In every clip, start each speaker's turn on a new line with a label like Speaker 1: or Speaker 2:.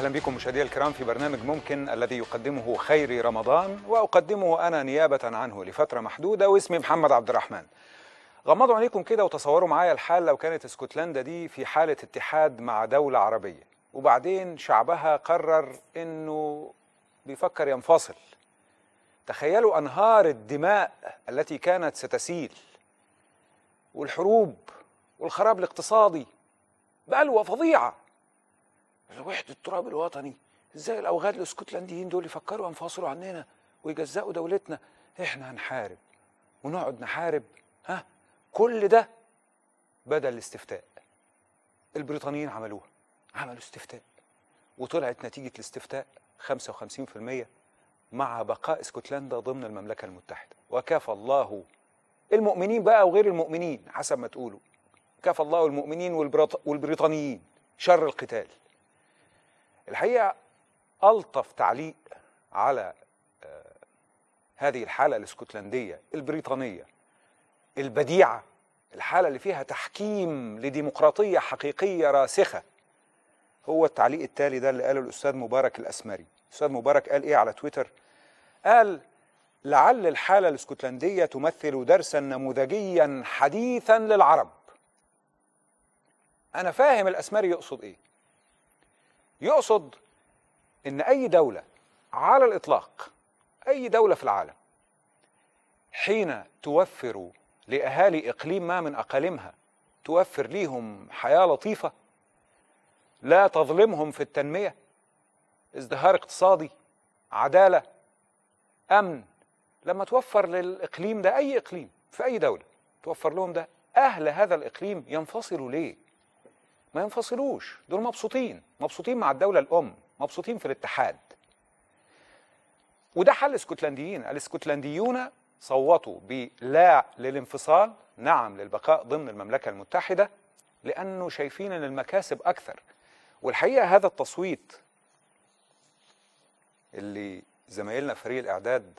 Speaker 1: أهلا بكم مشاهدينا الكرام في برنامج ممكن الذي يقدمه خيري رمضان وأقدمه أنا نيابة عنه لفترة محدودة واسمي محمد عبد الرحمن غمضوا عينيكم كده وتصوروا معايا الحال لو كانت اسكتلندا دي في حالة اتحاد مع دولة عربية وبعدين شعبها قرر أنه بيفكر ينفصل تخيلوا أنهار الدماء التي كانت ستسيل والحروب والخراب الاقتصادي بلوى فظيعه لوحة التراب الوطني ازاي الاوغاد الاسكتلنديين دول يفكروا ينفصلوا عننا ويجزأوا دولتنا احنا هنحارب ونقعد نحارب ها كل ده بدل الاستفتاء البريطانيين عملوها عملوا استفتاء وطلعت نتيجة الاستفتاء 55% مع بقاء اسكتلندا ضمن المملكة المتحدة وكفى الله المؤمنين بقى وغير المؤمنين حسب ما تقولوا كفى الله المؤمنين والبريطانيين شر القتال الحقيقه الطف تعليق على آه، هذه الحاله الاسكتلنديه البريطانيه البديعه الحاله اللي فيها تحكيم لديمقراطيه حقيقيه راسخه هو التعليق التالي ده اللي قاله الاستاذ مبارك الاسمري الاستاذ مبارك قال ايه على تويتر قال لعل الحاله الاسكتلنديه تمثل درسا نموذجيا حديثا للعرب انا فاهم الاسمري يقصد ايه يقصد ان اي دولة على الاطلاق اي دولة في العالم حين توفر لاهالي اقليم ما من اقاليمها توفر ليهم حياة لطيفة لا تظلمهم في التنمية ازدهار اقتصادي عدالة أمن لما توفر للإقليم ده أي إقليم في أي دولة توفر لهم ده أهل هذا الإقليم ينفصلوا ليه ما ينفصلوش دول مبسوطين مبسوطين مع الدولة الأم مبسوطين في الاتحاد وده حل الاسكتلنديين الاسكتلنديون صوتوا بلا للانفصال نعم للبقاء ضمن المملكة المتحدة لأنه شايفين أن المكاسب أكثر والحقيقة هذا التصويت اللي زمايلنا فريق الإعداد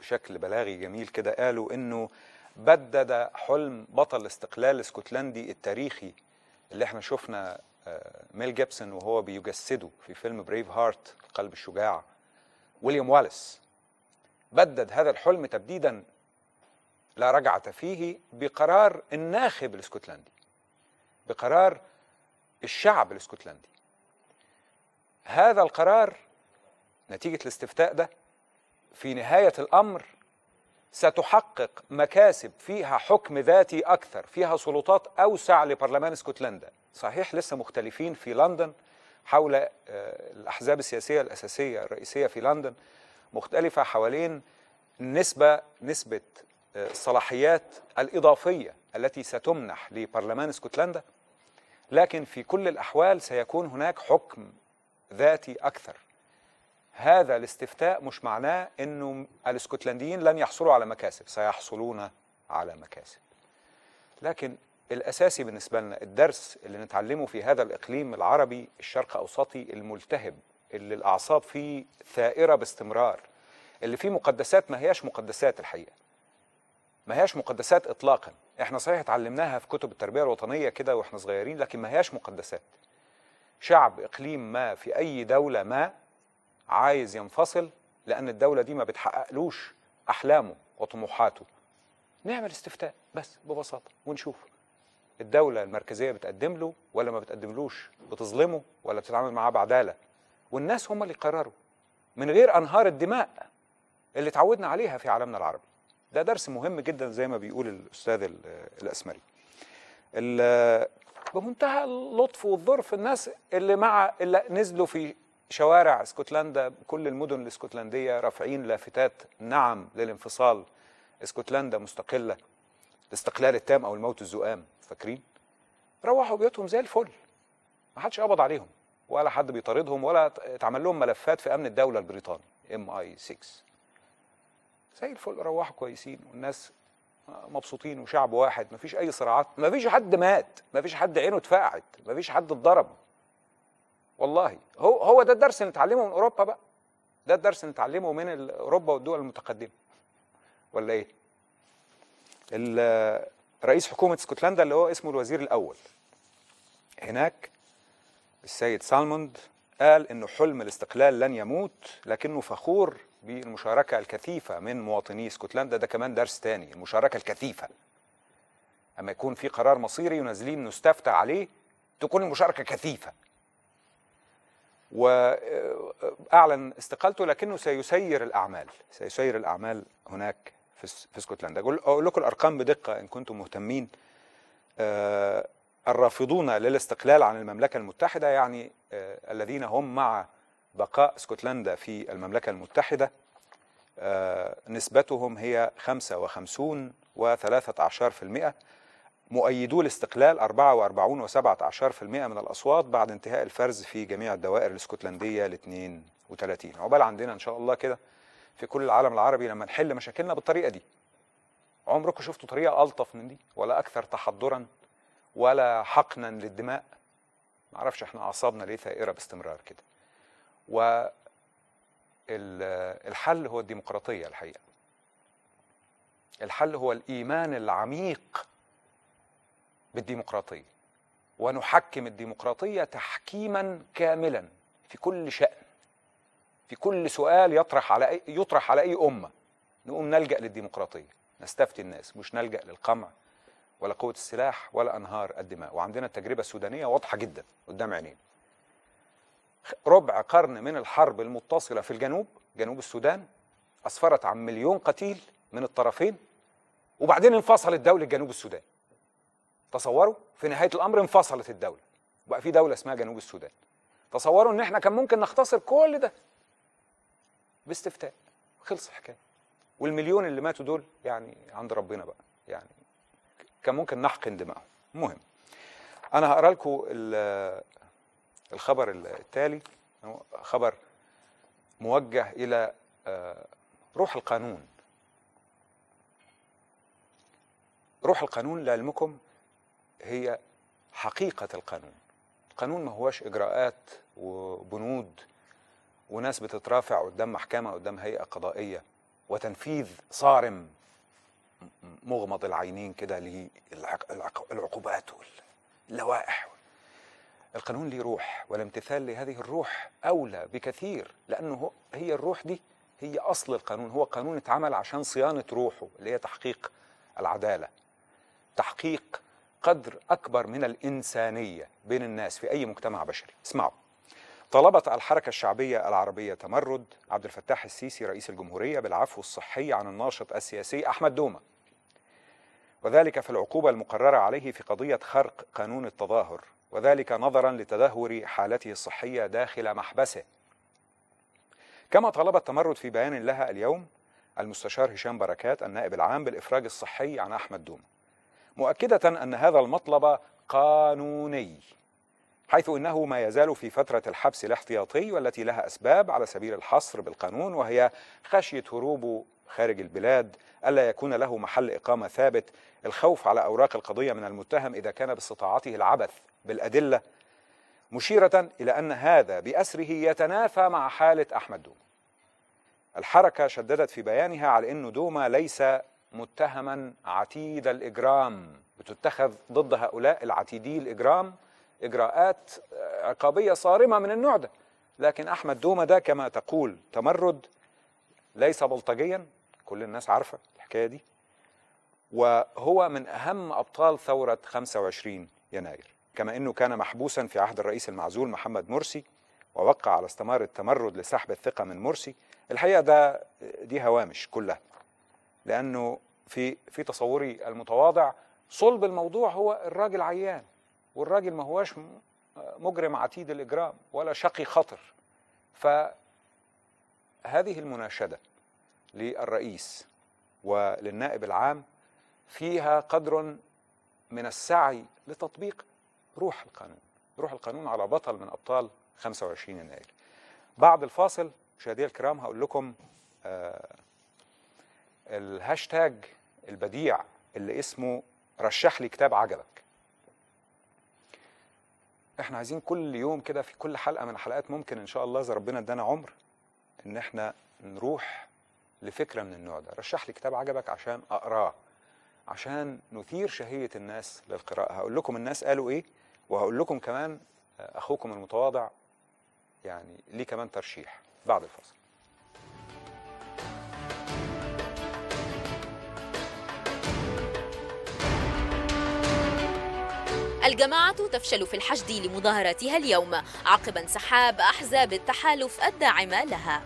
Speaker 1: بشكل بلاغي جميل كده قالوا أنه بدد حلم بطل الاستقلال الاسكتلندي التاريخي اللي احنا شفنا آه، ميل جيبسون وهو بيجسده في فيلم بريف هارت القلب الشجاع ويليام واليس بدد هذا الحلم تبديدا لا رجعة فيه بقرار الناخب الاسكتلندي بقرار الشعب الاسكتلندي هذا القرار نتيجة الاستفتاء ده في نهاية الأمر ستحقق مكاسب فيها حكم ذاتي أكثر فيها سلطات أوسع لبرلمان اسكتلندا صحيح لسه مختلفين في لندن حول آه، الأحزاب السياسية الأساسية الرئيسية في لندن مختلفة حوالين نسبة نسبة آه، الصلاحيات الإضافية التي ستمنح لبرلمان اسكتلندا لكن في كل الأحوال سيكون هناك حكم ذاتي أكثر هذا الاستفتاء مش معناه انه الاسكتلنديين لن يحصلوا على مكاسب سيحصلون على مكاسب لكن الاساسي بالنسبه لنا الدرس اللي نتعلمه في هذا الاقليم العربي الشرق اوسطي الملتهب اللي الاعصاب فيه ثائره باستمرار اللي فيه مقدسات ما هياش مقدسات الحقيقه ما هياش مقدسات اطلاقا احنا صحيح اتعلمناها في كتب التربيه الوطنيه كده واحنا صغيرين لكن ما هياش مقدسات شعب اقليم ما في اي دوله ما عايز ينفصل لأن الدولة دي ما بتحققلوش أحلامه وطموحاته نعمل استفتاء بس ببساطة ونشوف الدولة المركزية بتقدم له ولا ما بتقدملوش بتظلمه ولا بتتعامل معاه بعدالة والناس هم اللي يقرروا من غير أنهار الدماء اللي اتعودنا عليها في عالمنا العربي ده درس مهم جدا زي ما بيقول الأستاذ الأسمري بمنتهى اللطف والظرف الناس اللي مع اللي نزلوا في شوارع اسكتلندا كل المدن الاسكتلنديه رافعين لافتات نعم للانفصال اسكتلندا مستقله الاستقلال التام او الموت الزؤام فاكرين روحوا بيوتهم زي الفل ما حدش قبض عليهم ولا حد بيطاردهم ولا اتعمل لهم ملفات في امن الدوله البريطاني ام اي 6 زي الفل روحوا كويسين والناس مبسوطين وشعب واحد ما فيش اي صراعات ما فيش حد مات ما فيش حد عينه اتفقعت ما فيش حد اتضرب والله هو هو ده الدرس اللي نتعلمه من اوروبا بقى ده الدرس اللي نتعلمه من اوروبا والدول المتقدمه ولا ايه رئيس حكومه اسكتلندا اللي هو اسمه الوزير الاول هناك السيد سالموند قال انه حلم الاستقلال لن يموت لكنه فخور بالمشاركه الكثيفه من مواطني اسكتلندا ده كمان درس تاني المشاركه الكثيفه اما يكون في قرار مصيري ونازلين نستفتى عليه تكون المشاركه كثيفه واعلن استقالته لكنه سيسير الاعمال سيسير الاعمال هناك في اسكتلندا اقول لكم الارقام بدقه ان كنتم مهتمين آه، الرافضون للاستقلال عن المملكه المتحده يعني آه، الذين هم مع بقاء اسكتلندا في المملكه المتحده آه، نسبتهم هي 55 و13% مؤيدو الاستقلال 44.17% من الأصوات بعد انتهاء الفرز في جميع الدوائر الاسكتلندية ل 32 عقبال عندنا إن شاء الله كده في كل العالم العربي لما نحل مشاكلنا بالطريقة دي عمركم شفتوا طريقة ألطف من دي ولا أكثر تحضرا ولا حقنا للدماء معرفش احنا أعصابنا ليه ثائرة باستمرار كده و الحل هو الديمقراطية الحقيقة الحل هو الإيمان العميق بالديمقراطية ونحكم الديمقراطية تحكيما كاملا في كل شأن في كل سؤال يطرح على أي يطرح على أي أمة نقوم نلجأ للديمقراطية نستفتي الناس مش نلجأ للقمع ولا قوة السلاح ولا أنهار الدماء وعندنا التجربة السودانية واضحة جدا قدام عينينا ربع قرن من الحرب المتصلة في الجنوب جنوب السودان أسفرت عن مليون قتيل من الطرفين وبعدين انفصلت دولة جنوب السودان تصوروا في نهايه الامر انفصلت الدوله وبقى في دوله اسمها جنوب السودان تصوروا ان احنا كان ممكن نختصر كل ده باستفتاء خلص الحكايه والمليون اللي ماتوا دول يعني عند ربنا بقى يعني كان ممكن نحقن دماءهم المهم انا هقرا لكم الخبر التالي خبر موجه الى آه، روح القانون روح القانون لعلمكم هي حقيقة القانون القانون ما هواش إجراءات وبنود وناس بتترافع قدام محكمة قدام هيئة قضائية وتنفيذ صارم مغمض العينين كده للعقوبات واللوائح القانون ليه روح والامتثال لهذه الروح أولى بكثير لأنه هي الروح دي هي أصل القانون هو قانون اتعمل عشان صيانة روحه اللي هي تحقيق العدالة تحقيق قدر أكبر من الإنسانية بين الناس في أي مجتمع بشري اسمعوا طلبت الحركة الشعبية العربية تمرد عبد الفتاح السيسي رئيس الجمهورية بالعفو الصحي عن الناشط السياسي أحمد دومة وذلك في العقوبة المقررة عليه في قضية خرق قانون التظاهر وذلك نظرا لتدهور حالته الصحية داخل محبسه كما طلب التمرد في بيان لها اليوم المستشار هشام بركات النائب العام بالإفراج الصحي عن أحمد دومة مؤكدة أن هذا المطلب قانوني حيث إنه ما يزال في فترة الحبس الاحتياطي والتي لها أسباب على سبيل الحصر بالقانون وهي خشية هروبه خارج البلاد ألا يكون له محل إقامة ثابت الخوف على أوراق القضية من المتهم إذا كان باستطاعته العبث بالأدلة مشيرة إلى أن هذا بأسره يتنافى مع حالة أحمد دوما الحركة شددت في بيانها على أن دوما ليس متهما عتيد الاجرام بتتخذ ضد هؤلاء العتيدي الاجرام اجراءات آه، عقابيه صارمه من النوع ده لكن احمد دومه ده كما تقول تمرد ليس بلطجيا كل الناس عارفه الحكايه دي وهو من اهم ابطال ثوره 25 يناير كما انه كان محبوسا في عهد الرئيس المعزول محمد مرسي ووقع على استمارة التمرد لسحب الثقة من مرسي الحقيقة ده دي هوامش كلها لانه في في تصوري المتواضع صلب الموضوع هو الراجل عيان والراجل ما هواش مجرم عتيد الاجرام ولا شقي خطر فهذه المناشده للرئيس وللنائب العام فيها قدر من السعي لتطبيق روح القانون روح القانون على بطل من ابطال 25 يناير بعد الفاصل مشاهدينا الكرام هقول لكم آه الهاشتاج البديع اللي اسمه رشح لي كتاب عجبك احنا عايزين كل يوم كده في كل حلقه من الحلقات ممكن ان شاء الله اذا ربنا ادانا عمر ان احنا نروح لفكره من النوع ده رشح لي كتاب عجبك عشان اقراه عشان نثير شهيه الناس للقراءه هقول لكم الناس قالوا ايه وهقول لكم كمان اخوكم المتواضع يعني ليه كمان ترشيح بعد الفصل الجماعة تفشل في الحشد لمظاهراتها اليوم عقب انسحاب أحزاب التحالف الداعمة لها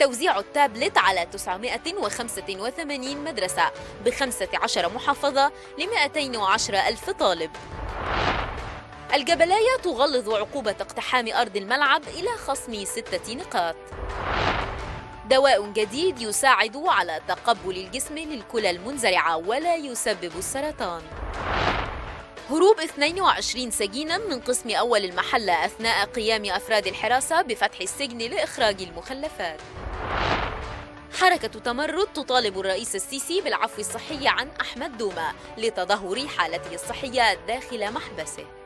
Speaker 1: توزيع التابلت على 985 مدرسة ب 15 محافظة ل 210 ألف طالب الجبلاية تغلظ عقوبة اقتحام أرض الملعب إلى خصم ستة نقاط دواء جديد يساعد على تقبل الجسم للكلى المنزرعة ولا يسبب السرطان هروب 22 سجينا من قسم أول المحلة أثناء قيام أفراد الحراسة بفتح السجن لإخراج المخلفات حركة تمرد تطالب الرئيس السيسي بالعفو الصحي عن أحمد دوما لتدهور حالته الصحية داخل محبسه